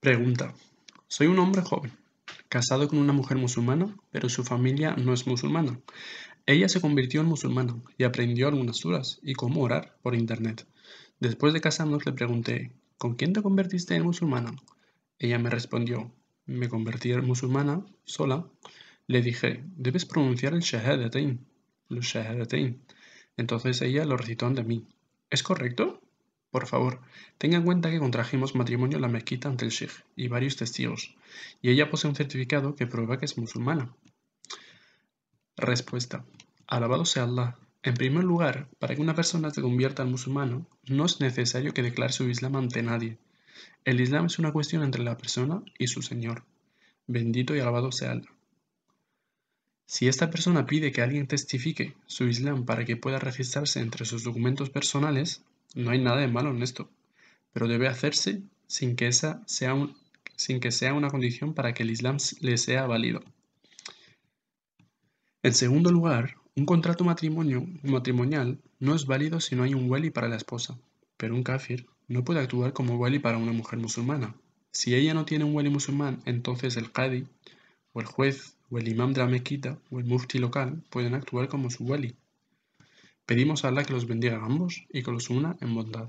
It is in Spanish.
Pregunta. Soy un hombre joven, casado con una mujer musulmana, pero su familia no es musulmana. Ella se convirtió en musulmana y aprendió algunas suras y cómo orar por internet. Después de casarnos le pregunté, ¿con quién te convertiste en musulmana? Ella me respondió, me convertí en musulmana sola. Le dije, debes pronunciar el shahadatain, el shahadatain. Entonces ella lo recitó ante mí. ¿Es correcto? Por favor, tenga en cuenta que contrajimos matrimonio en la mezquita ante el Sheikh y varios testigos, y ella posee un certificado que prueba que es musulmana. Respuesta. Alabado sea Allah. En primer lugar, para que una persona se convierta al musulmano, no es necesario que declare su Islam ante nadie. El Islam es una cuestión entre la persona y su Señor. Bendito y alabado sea Allah. Si esta persona pide que alguien testifique su Islam para que pueda registrarse entre sus documentos personales, no hay nada de malo en esto, pero debe hacerse sin que, esa sea un, sin que sea una condición para que el Islam le sea válido. En segundo lugar, un contrato matrimonio, matrimonial no es válido si no hay un wali para la esposa, pero un kafir no puede actuar como wali para una mujer musulmana. Si ella no tiene un wali musulmán, entonces el qadi, o el juez, o el imam de la mezquita, o el mufti local pueden actuar como su wali. Pedimos a Allah que los bendiga a ambos y que los una en bondad.